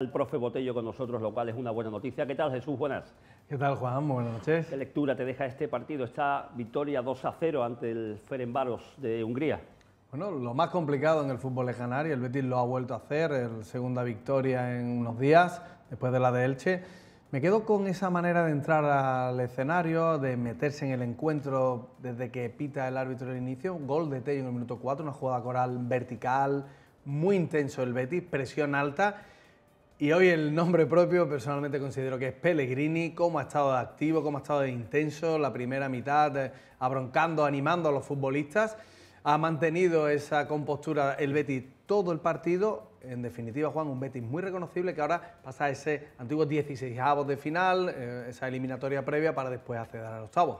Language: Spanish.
el profe Botello con nosotros, lo cual es una buena noticia. ¿Qué tal, Jesús? Buenas. ¿Qué tal, Juan? Buenas noches. ¿Qué lectura te deja este partido, esta victoria 2 a 0 ante el Ferenbaros de Hungría? Bueno, lo más complicado en el fútbol lejanario, y el Betis lo ha vuelto a hacer, el segunda victoria en unos días, después de la de Elche. Me quedo con esa manera de entrar al escenario, de meterse en el encuentro desde que pita el árbitro el inicio, gol de Tello en el minuto 4, una jugada coral vertical, muy intenso el Betis, presión alta y hoy el nombre propio personalmente considero que es Pellegrini, cómo ha estado de activo, cómo ha estado de intenso, la primera mitad eh, abroncando, animando a los futbolistas. Ha mantenido esa compostura el Betis todo el partido. En definitiva, Juan, un Betis muy reconocible que ahora pasa a ese antiguo 16 avos de final, eh, esa eliminatoria previa para después acceder al octavo.